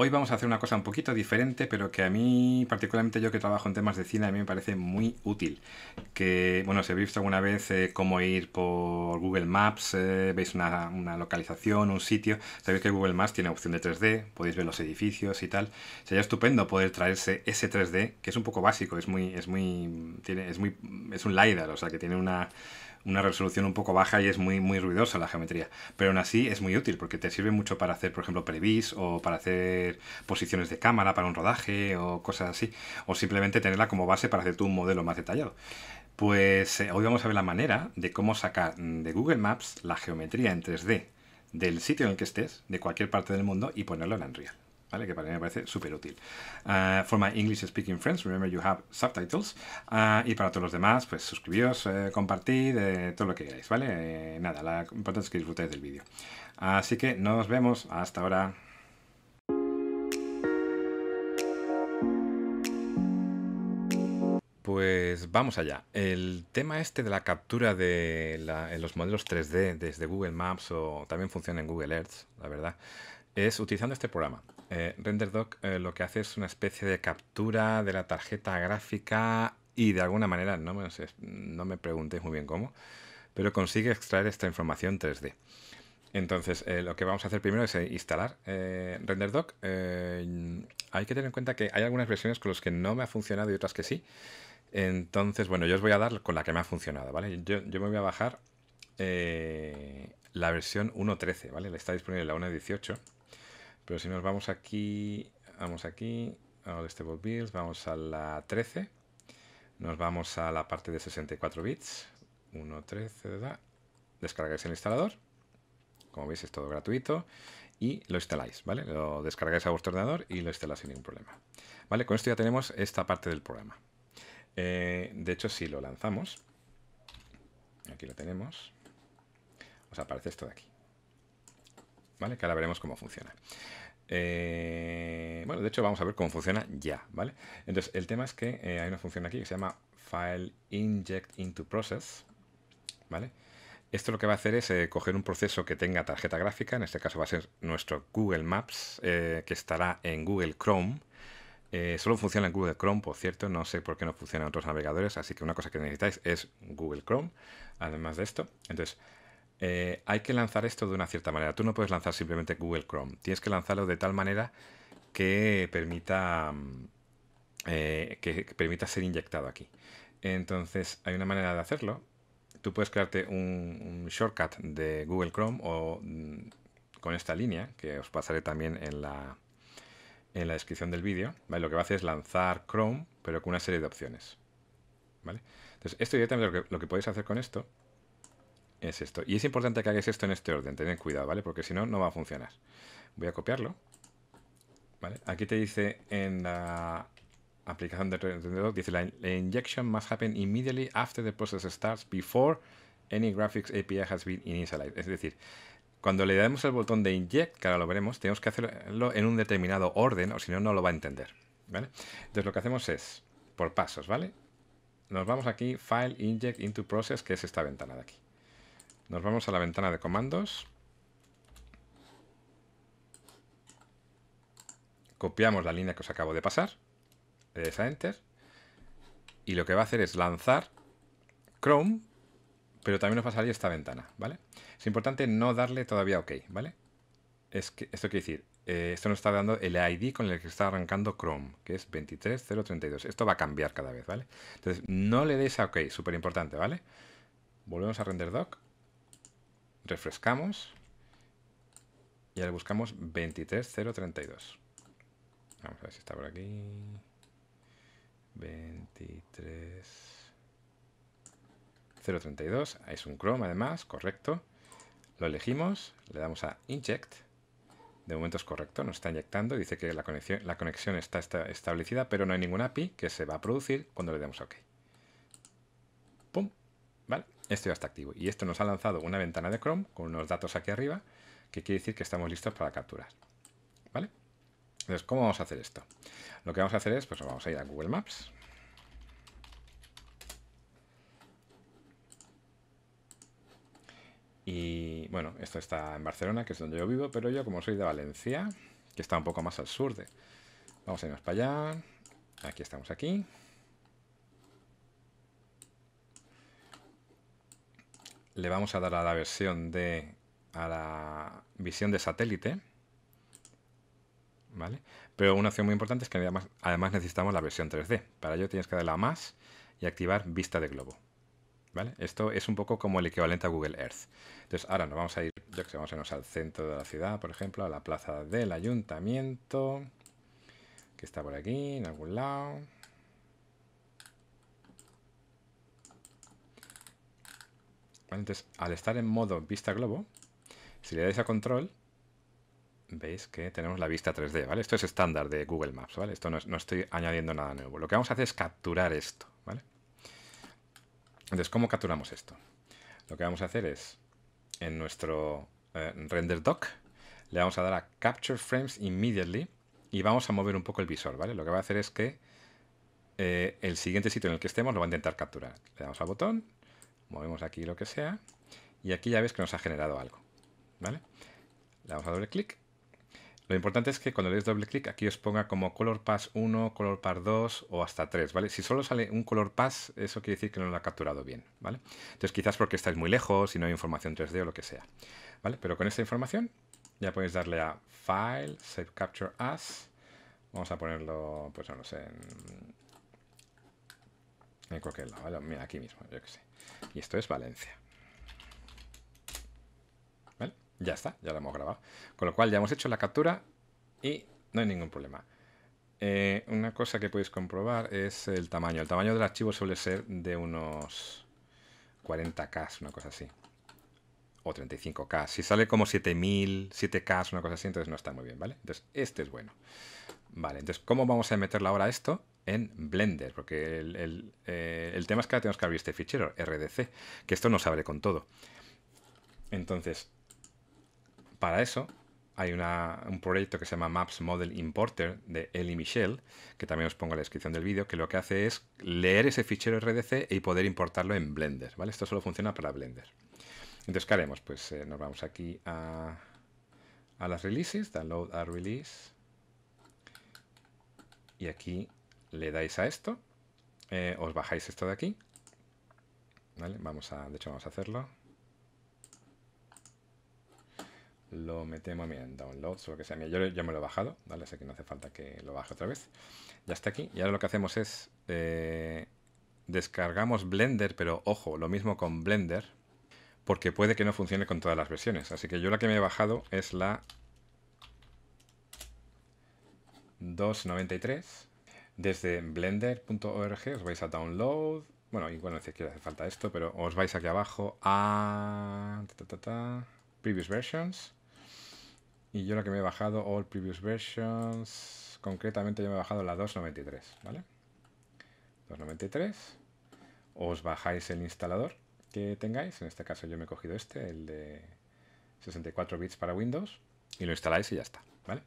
Hoy vamos a hacer una cosa un poquito diferente, pero que a mí, particularmente yo que trabajo en temas de cine, a mí me parece muy útil. Que, bueno, se ha visto alguna vez eh, cómo ir por Google Maps, eh, veis una, localización, un sitio. Sabéis que Google Maps tiene opción de 3D, podéis ver los edificios y tal. Sería estupendo poder traerse ese 3D, que es un poco básico, es muy, es muy, es muy, es un LiDAR, o sea, que tiene una una resolución un poco baja y es muy, muy ruidosa la geometría. Pero aún así es muy útil porque te sirve mucho para hacer, por ejemplo, previs o para hacer posiciones de cámara para un rodaje o cosas así. O simplemente tenerla como base para hacer tú un modelo más detallado. Pues eh, hoy vamos a ver la manera de cómo sacar de Google Maps la geometría en 3D del sitio en el que estés, de cualquier parte del mundo, y ponerlo en Unreal. Que para mí me parece súper útil. Ah, for my English speaking friends, remember you have subtitles. Ah, y para todos los demás, pues suscribíos, eh, compartid, eh, todo lo que queráis, ¿vale? Eh, nada, lo importante es que disfrutéis del vídeo. Así que nos vemos, hasta ahora. Pues vamos allá. El tema este de la captura de los modelos 3D desde Google Maps o también funciona en Google Earth, la verdad, es utilizando este programa. Eh, RenderDoc eh, lo que hace es una especie de captura de la tarjeta gráfica y de alguna manera, no me, preguntéis muy bien cómo, pero consigue extraer esta información 3D. Entonces, eh, lo que vamos a hacer primero es instalar RenderDoc. hay que tener en cuenta que hay algunas versiones con las que no me ha funcionado y otras que sí. Entonces, bueno, yo os voy a dar con la que me ha funcionado, ¿vale? Yo, me voy a bajar la versión 1.13, ¿vale? Está disponible la 1.18. Pero si nos vamos aquí, vamos aquí, a este vamos a la 13, nos vamos a la parte de 64 bits, 1.13, descargáis el instalador, como veis es todo gratuito, y lo instaláis, ¿vale? Lo descargáis a vuestro ordenador y lo instaláis sin ningún problema. ¿Vale? Con esto ya tenemos esta parte del programa. Eh, de hecho, si lo lanzamos, aquí lo tenemos, os aparece esto de aquí. ¿Vale? Que ahora veremos cómo funciona. Eh, bueno, de hecho vamos a ver cómo funciona ya, ¿vale? Entonces, el tema es que eh, hay una función aquí que se llama file inject into process, ¿vale? Esto lo que va a hacer es eh, coger un proceso que tenga tarjeta gráfica, en este caso va a ser nuestro Google Maps, que estará en Google Chrome. solo funciona en Google Chrome, por cierto, no sé por qué no funciona en otros navegadores, así que una cosa que necesitáis es Google Chrome, además de esto. Entonces, eh, hay que lanzar esto de una cierta manera. Tú no puedes lanzar simplemente Google Chrome. Tienes que lanzarlo de tal manera que permita, mm, eh, que, permita ser inyectado aquí. Entonces, hay una manera de hacerlo. Tú puedes crearte un, shortcut de Google Chrome o mm, con esta línea, que os pasaré también en la, descripción del vídeo. Lo que va a hacer es lanzar Chrome, pero con una serie de opciones. ¿vale? Entonces, esto directamente lo que podéis hacer con esto es esto. Y es importante que hagáis esto en este orden, tened cuidado, ¿vale? Porque si no, no va a funcionar. Voy a copiarlo. ¿Vale? Aquí te dice en la aplicación de 3.2 dice la, injection must happen immediately after the process starts before any graphics API has been initialized. Es decir, cuando le damos el botón de inject, que ahora lo veremos, tenemos que hacerlo en un determinado orden, o si no, no lo va a entender. ¿Vale? Entonces lo que hacemos es, por pasos, ¿vale? Nos vamos aquí, File, Inject, Into Process, que es esta ventana de aquí. Nos vamos a la ventana de comandos. Copiamos la línea que os acabo de pasar. Le des a Enter. Y lo que va a hacer es lanzar Chrome, pero también nos va a salir esta ventana, ¿vale? Es importante no darle todavía OK, ¿vale? Es que, esto quiere decir, eh, esto nos está dando el ID con el que está arrancando Chrome, que es 23032. Esto va a cambiar cada vez, ¿vale? Entonces, no le deis a OK, súper importante, ¿vale? Volvemos a render doc refrescamos y ahora buscamos 23032. Vamos a ver si está por aquí. 23032. Es un Chrome además, correcto. Lo elegimos, le damos a Inject. De momento es correcto, nos está inyectando. Dice que la conexión, la conexión está, establecida, pero no hay ninguna API que se va a producir cuando le demos a OK. ¡Pum! ¿Vale? esto ya está activo. Y esto nos ha lanzado una ventana de Chrome con unos datos aquí arriba, que quiere decir que estamos listos para capturar. ¿Vale? Entonces, ¿cómo vamos a hacer esto? Lo que vamos a hacer es, pues vamos a ir a Google Maps. Y bueno, esto está en Barcelona, que es donde yo vivo, pero yo como soy de Valencia, que está un poco más al sur de... Vamos a irnos para allá. Aquí estamos aquí. le vamos a dar a la versión de a la visión de satélite ¿vale? pero una opción muy importante es que además, necesitamos la versión 3D para ello tienes que darle a más y activar vista de globo ¿vale? esto es un poco como el equivalente a Google Earth entonces ahora nos vamos a ir yo que vamos a irnos al centro de la ciudad por ejemplo a la plaza del ayuntamiento que está por aquí en algún lado Entonces, al estar en modo vista globo, si le dais a control, veis que tenemos la vista 3D, ¿vale? Esto es estándar de Google Maps, ¿vale? Esto no, estoy añadiendo nada nuevo. Lo que vamos a hacer es capturar esto, ¿vale? Entonces, ¿cómo capturamos esto? Lo que vamos a hacer es, en nuestro eh, render doc, le vamos a dar a Capture Frames Immediately y vamos a mover un poco el visor, ¿vale? Lo que va a hacer es que eh, el siguiente sitio en el que estemos lo va a intentar capturar. Le damos al botón movemos aquí lo que sea, y aquí ya ves que nos ha generado algo. ¿vale? Le damos a doble clic. Lo importante es que cuando le doble clic aquí os ponga como color pass 1, color pass 2 o hasta 3, ¿vale? Si solo sale un color pass, eso quiere decir que no lo ha capturado bien, ¿vale? Entonces quizás porque estáis muy lejos y no hay información 3D o lo que sea, ¿vale? Pero con esta información ya podéis darle a File, Save Capture As, vamos a ponerlo, pues no lo sé, en en cualquier lado, mira, aquí mismo, yo que sé. Y esto es Valencia. ¿Vale? Ya está, ya lo hemos grabado. Con lo cual ya hemos hecho la captura y no hay ningún problema. Eh, una cosa que podéis comprobar es el tamaño. El tamaño del archivo suele ser de unos 40k, una cosa así. O 35k. Si sale como 7000, 7k, una cosa así, entonces no está muy bien, ¿vale? Entonces, este es bueno. Vale, entonces, ¿cómo vamos a meterla ahora esto? en Blender, porque eh, el, tema es que ahora tenemos que abrir este fichero, RDC, que esto nos abre con todo. Entonces, para eso hay un proyecto que se llama Maps Model Importer de Eli Michel, que también os pongo en la descripción del vídeo, que lo que hace es leer ese fichero RDC y poder importarlo en Blender, ¿vale? Esto solo funciona para Blender. Entonces, ¿qué haremos? Pues eh, nos vamos aquí a, a las releases, download a release, y aquí le dais a esto, eh, os bajáis esto de aquí. Vamos a, de hecho vamos a hacerlo. Lo metemos en downloads o lo que sea. yo ya me lo he bajado, ¿vale? Así que no hace falta que lo baje otra vez. Ya está aquí. Y ahora lo que hacemos es eh, descargamos Blender, pero ojo, lo mismo con Blender, porque puede que no funcione con todas las versiones. Así que yo la que me he bajado es la 293 desde blender.org os vais a download. Bueno, igual no sé que hace falta esto, pero os vais aquí abajo a Previous Versions. Y yo lo que me he bajado, All Previous Versions, concretamente yo me he bajado la 2.93, ¿vale? 2.93. Os bajáis el instalador que tengáis. En este caso yo me he cogido este, el de 64 bits para Windows. Y lo instaláis y ya está, ¿vale?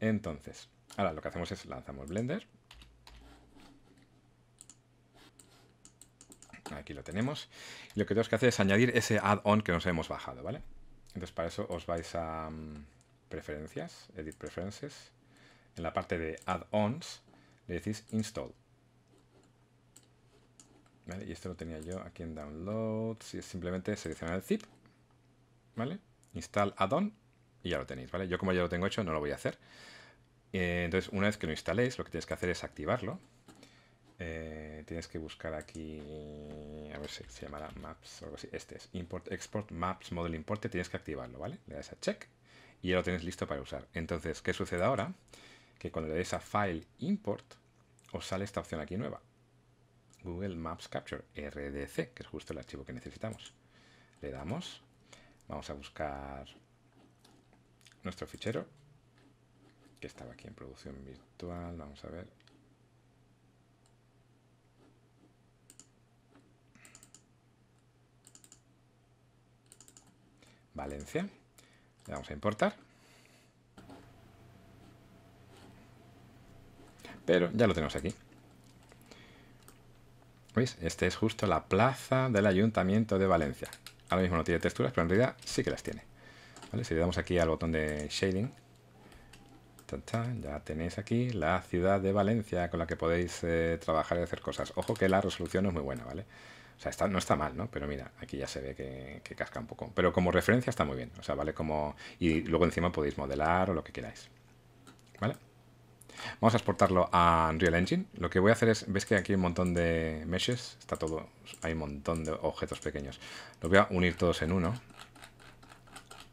Entonces, ahora lo que hacemos es lanzamos Blender Aquí lo tenemos. lo que tenemos que hacer es añadir ese add-on que nos hemos bajado, ¿vale? Entonces para eso os vais a mm, preferencias, edit preferences. En la parte de add-ons le decís install. Y esto lo tenía yo aquí en downloads es simplemente seleccionar el zip, ¿vale? Install add-on y ya lo tenéis, ¿vale? Yo como ya lo tengo hecho no lo voy a hacer. Eh, entonces una vez que lo instaléis lo que tenéis que hacer es activarlo eh, tienes que buscar aquí, a ver si se llamará Maps o algo así. Este es Import, Export, Maps, Model Importe. Tienes que activarlo, ¿vale? Le das a Check y ya lo tienes listo para usar. Entonces, ¿qué sucede ahora? Que cuando le das a File, Import, os sale esta opción aquí nueva. Google Maps Capture RDC, que es justo el archivo que necesitamos. Le damos, vamos a buscar nuestro fichero, que estaba aquí en producción virtual, vamos a ver, Valencia. Le vamos a importar. Pero ya lo tenemos aquí. ¿Veis? Este es justo la plaza del Ayuntamiento de Valencia. Ahora mismo no tiene texturas, pero en realidad sí que las tiene. Si le damos aquí al botón de shading, ya tenéis aquí la ciudad de Valencia con la que podéis eh, trabajar y hacer cosas. Ojo que la resolución es muy buena, ¿vale? O sea, está, no está mal, ¿no? Pero mira, aquí ya se ve que, casca un poco. Pero como referencia está muy bien. O sea, vale como... Y luego encima podéis modelar o lo que queráis. ¿Vale? Vamos a exportarlo a Unreal Engine. Lo que voy a hacer es... ¿Ves que aquí hay un montón de meshes? Está todo... Hay un montón de objetos pequeños. Los voy a unir todos en uno.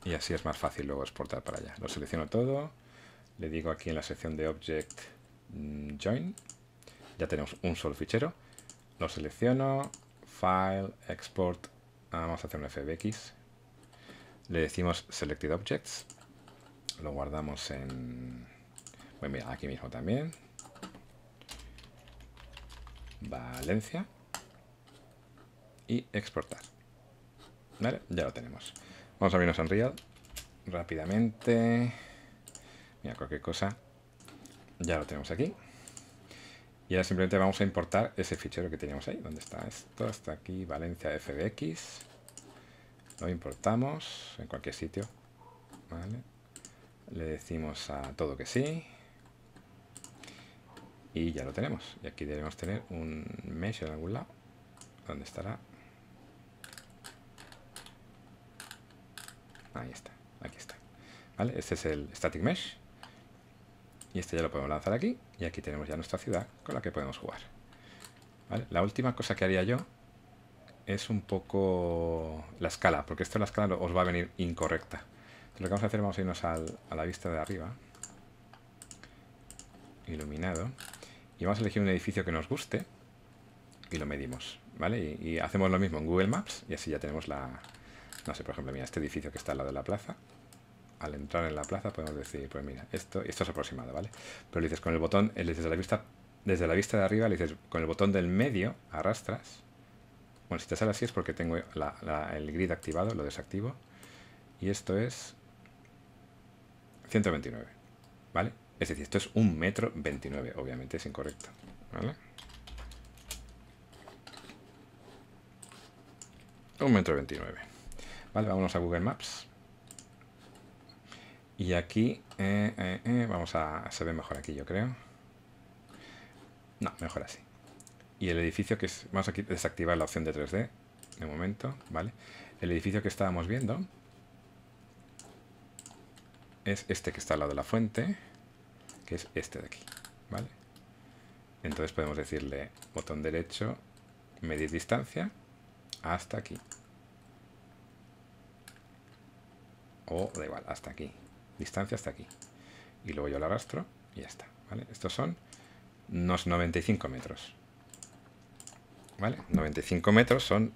Y así es más fácil luego exportar para allá. Lo selecciono todo. Le digo aquí en la sección de Object mm, Join. Ya tenemos un solo fichero. Lo selecciono, File, Export, vamos a hacer un FBX. Le decimos Selected Objects. Lo guardamos en... Bueno, pues mira, aquí mismo también. Valencia. Y exportar. Vale, ya lo tenemos. Vamos a abrirnos en Real rápidamente. Mira, cualquier cosa. Ya lo tenemos aquí. Y ahora simplemente vamos a importar ese fichero que teníamos ahí. ¿Dónde está esto? Está aquí, Valencia FBX. Lo importamos en cualquier sitio. Le decimos a todo que sí. Y ya lo tenemos. Y aquí debemos tener un mesh en algún lado. ¿Dónde estará? Ahí está. Aquí está. Este es el static mesh. Y este ya lo podemos lanzar aquí. Y aquí tenemos ya nuestra ciudad con la que podemos jugar. La última cosa que haría yo es un poco la escala, porque esto la escala os va a venir incorrecta. lo que vamos a hacer, vamos a irnos a la vista de arriba. Iluminado. Y vamos a elegir un edificio que nos guste y lo medimos. ¿Vale? Y, y hacemos lo mismo en Google Maps y así ya tenemos la... No sé, por ejemplo, mira, este edificio que está al lado de la plaza al entrar en la plaza podemos decir, pues mira, esto, esto es aproximado, ¿vale? Pero le dices con el botón, desde la vista, desde la vista de arriba, le dices con el botón del medio, arrastras. Bueno, si te sale así es porque tengo el grid activado, lo desactivo. Y esto es 129, ¿vale? Es decir, esto es un metro 29, obviamente es incorrecto, ¿vale? Un metro 29. Vale, vámonos a Google Maps. Y aquí, eh, eh, eh, vamos a, se ve mejor aquí yo creo. No, mejor así. Y el edificio que es, vamos a desactivar la opción de 3D de momento, ¿vale? El edificio que estábamos viendo es este que está al lado de la fuente, que es este de aquí, ¿vale? Entonces podemos decirle botón derecho, medir distancia hasta aquí. O da igual, hasta aquí, distancia hasta aquí. Y luego yo la arrastro y ya está. ¿vale? Estos son unos 95 metros. ¿Vale? 95 metros son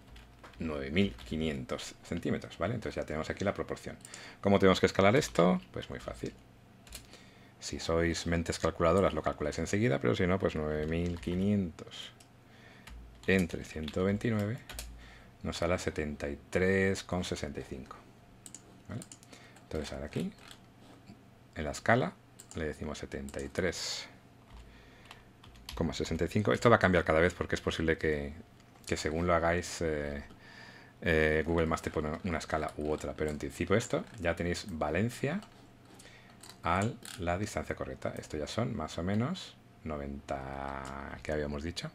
9.500 centímetros, ¿vale? Entonces ya tenemos aquí la proporción. ¿Cómo tenemos que escalar esto? Pues muy fácil. Si sois mentes calculadoras lo calculáis enseguida, pero si no, pues 9.500 entre 129 nos sale 73,65. ¿vale? Entonces ahora aquí en la escala, le decimos 73,65. Esto va a cambiar cada vez porque es posible que, según lo hagáis, eh, eh, Google Maps te pone una escala u otra. Pero en principio esto, ya tenéis Valencia a la distancia correcta. Esto ya son más o menos 90, que habíamos dicho,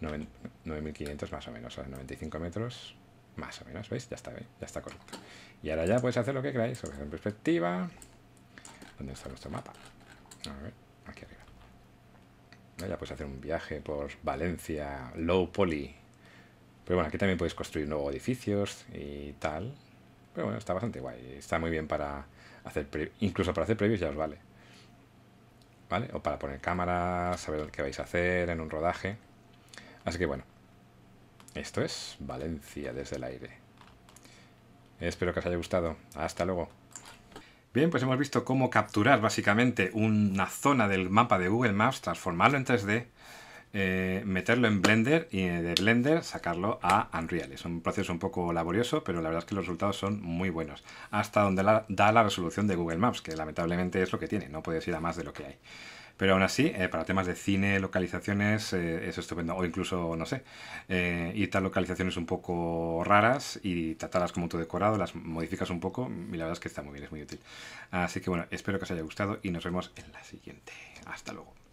9.500 más o menos, o sea, 95 metros más o menos, ¿veis? Ya está, ¿veis? ¿eh? ya está correcto. Y ahora ya podéis hacer lo que queráis, en perspectiva, ¿Dónde está nuestro mapa? A ver, aquí arriba. Ya puedes hacer un viaje por Valencia, Low Poly. Pero bueno, aquí también puedes construir nuevos edificios y tal. Pero bueno, está bastante guay. Está muy bien para hacer, incluso para hacer previos ya os vale. ¿Vale? O para poner cámaras, saber qué vais a hacer en un rodaje. Así que bueno, esto es Valencia desde el aire. Espero que os haya gustado. Hasta luego. Bien, pues hemos visto cómo capturar básicamente una zona del mapa de Google Maps, transformarlo en 3D, eh, meterlo en Blender y eh, de Blender sacarlo a Unreal. Es un proceso un poco laborioso, pero la verdad es que los resultados son muy buenos. Hasta donde da la resolución de Google Maps, que lamentablemente es lo que tiene, no puedes ir a más de lo que hay. Pero aún así, eh, para temas de cine, localizaciones, eh, es estupendo. O incluso, no sé, eh, y localizaciones un poco raras y tratarlas como tu decorado, las modificas un poco y la verdad es que está muy bien, es muy útil. Así que bueno, espero que os haya gustado y nos vemos en la siguiente. Hasta luego.